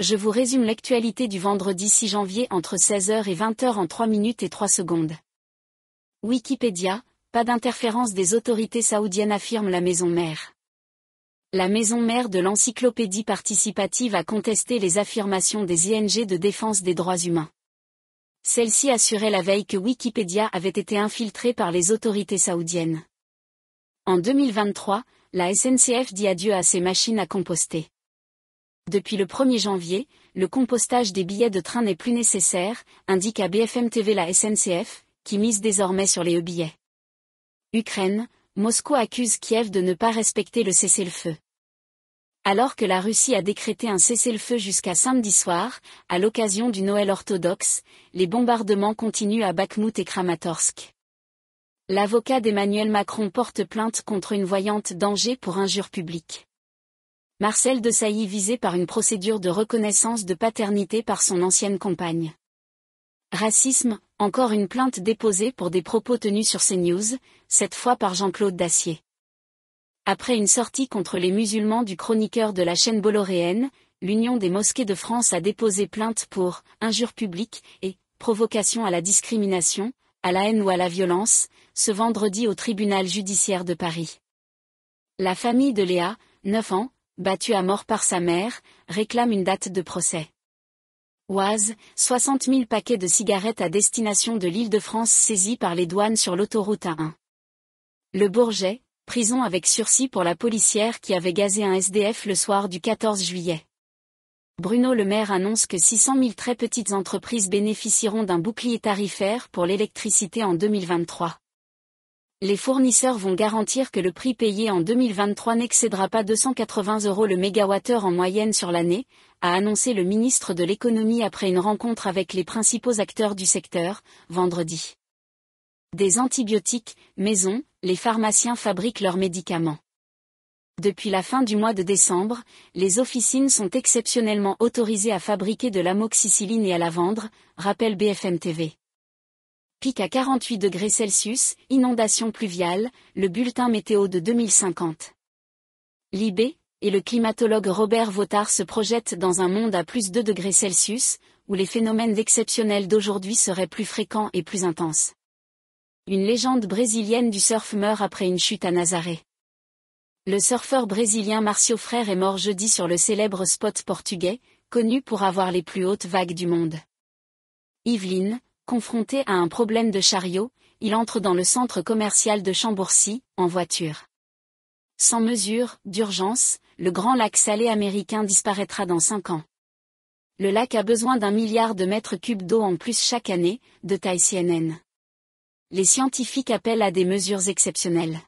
je vous résume l'actualité du vendredi 6 janvier entre 16h et 20h en 3 minutes et 3 secondes. Wikipédia, pas d'interférence des autorités saoudiennes affirme la maison mère. La maison mère de l'encyclopédie participative a contesté les affirmations des ING de défense des droits humains. Celle-ci assurait la veille que Wikipédia avait été infiltrée par les autorités saoudiennes. En 2023, la SNCF dit adieu à ses machines à composter. Depuis le 1er janvier, le compostage des billets de train n'est plus nécessaire, indique à BFM TV la SNCF, qui mise désormais sur les e-billets. Ukraine, Moscou accuse Kiev de ne pas respecter le cessez-le-feu. Alors que la Russie a décrété un cessez-le-feu jusqu'à samedi soir, à l'occasion du Noël orthodoxe, les bombardements continuent à Bakhmout et Kramatorsk. L'avocat d'Emmanuel Macron porte plainte contre une voyante danger pour injure publique. Marcel de Sailly visé par une procédure de reconnaissance de paternité par son ancienne compagne. Racisme, encore une plainte déposée pour des propos tenus sur CNews, cette fois par Jean-Claude Dacier. Après une sortie contre les musulmans du chroniqueur de la chaîne Bolloréenne, l'Union des mosquées de France a déposé plainte pour injures publique et provocation à la discrimination, à la haine ou à la violence, ce vendredi au tribunal judiciaire de Paris. La famille de Léa, 9 ans, battu à mort par sa mère, réclame une date de procès. Oise, 60 000 paquets de cigarettes à destination de l'Île-de-France saisis par les douanes sur l'autoroute A1. Le Bourget, prison avec sursis pour la policière qui avait gazé un SDF le soir du 14 juillet. Bruno Le Maire annonce que 600 000 très petites entreprises bénéficieront d'un bouclier tarifaire pour l'électricité en 2023 les fournisseurs vont garantir que le prix payé en 2023 n'excédera pas 280 euros le mégawattheure en moyenne sur l'année, a annoncé le ministre de l'économie après une rencontre avec les principaux acteurs du secteur, vendredi. Des antibiotiques, maison, les pharmaciens fabriquent leurs médicaments. Depuis la fin du mois de décembre, les officines sont exceptionnellement autorisées à fabriquer de l'amoxicilline et à la vendre, rappelle BFM TV pic à 48 degrés Celsius, inondation pluviale, le bulletin météo de 2050. Libé et le climatologue Robert Vautard se projettent dans un monde à plus 2 degrés Celsius, où les phénomènes exceptionnels d'aujourd'hui seraient plus fréquents et plus intenses. Une légende brésilienne du surf meurt après une chute à Nazaré. Le surfeur brésilien Marcio Frère est mort jeudi sur le célèbre spot portugais, connu pour avoir les plus hautes vagues du monde. Yveline, Confronté à un problème de chariot, il entre dans le centre commercial de Chambourcy, en voiture. Sans mesure, d'urgence, le grand lac salé américain disparaîtra dans cinq ans. Le lac a besoin d'un milliard de mètres cubes d'eau en plus chaque année, de taille CNN. Les scientifiques appellent à des mesures exceptionnelles.